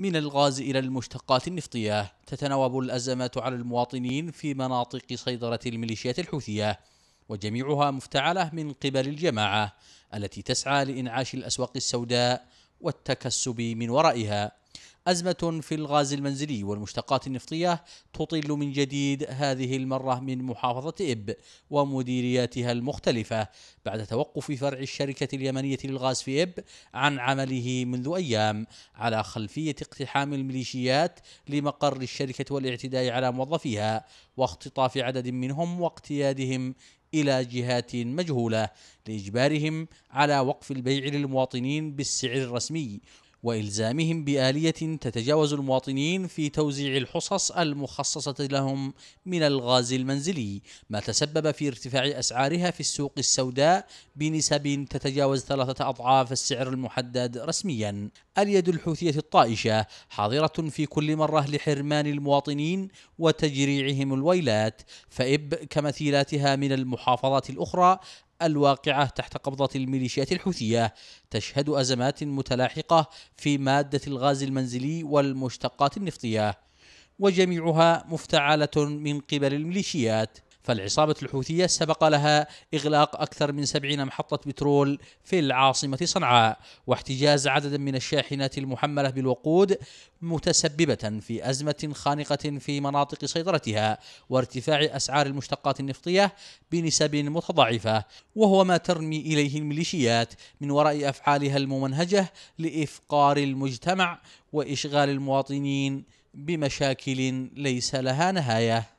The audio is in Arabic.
من الغاز إلى المشتقات النفطية تتناوب الأزمات على المواطنين في مناطق سيطرة الميليشيات الحوثية وجميعها مفتعلة من قبل الجماعة التي تسعى لإنعاش الأسواق السوداء والتكسب من ورائها أزمة في الغاز المنزلي والمشتقات النفطية تطل من جديد هذه المرة من محافظة إب ومديرياتها المختلفة بعد توقف فرع الشركة اليمنية للغاز في إب عن عمله منذ أيام على خلفية اقتحام الميليشيات لمقر الشركة والاعتداء على موظفيها واختطاف عدد منهم واقتيادهم الى جهات مجهوله لاجبارهم على وقف البيع للمواطنين بالسعر الرسمي والزامهم باليه تتجاوز المواطنين في توزيع الحصص المخصصه لهم من الغاز المنزلي ما تسبب في ارتفاع اسعارها في السوق السوداء بنسب تتجاوز ثلاثه اضعاف السعر المحدد رسميا اليد الحوثيه الطائشه حاضره في كل مره لحرمان المواطنين وتجريعهم الويلات فاب كمثيلاتها من المحافظات الاخرى الواقعة تحت قبضة الميليشيات الحوثية تشهد أزمات متلاحقة في مادة الغاز المنزلي والمشتقات النفطية وجميعها مفتعلة من قبل الميليشيات فالعصابة الحوثية سبق لها إغلاق أكثر من سبعين محطة بترول في العاصمة صنعاء واحتجاز عددا من الشاحنات المحملة بالوقود متسببة في أزمة خانقة في مناطق سيطرتها وارتفاع أسعار المشتقات النفطية بنسب متضاعفة وهو ما ترمي إليه الميليشيات من وراء أفعالها الممنهجة لإفقار المجتمع وإشغال المواطنين بمشاكل ليس لها نهايه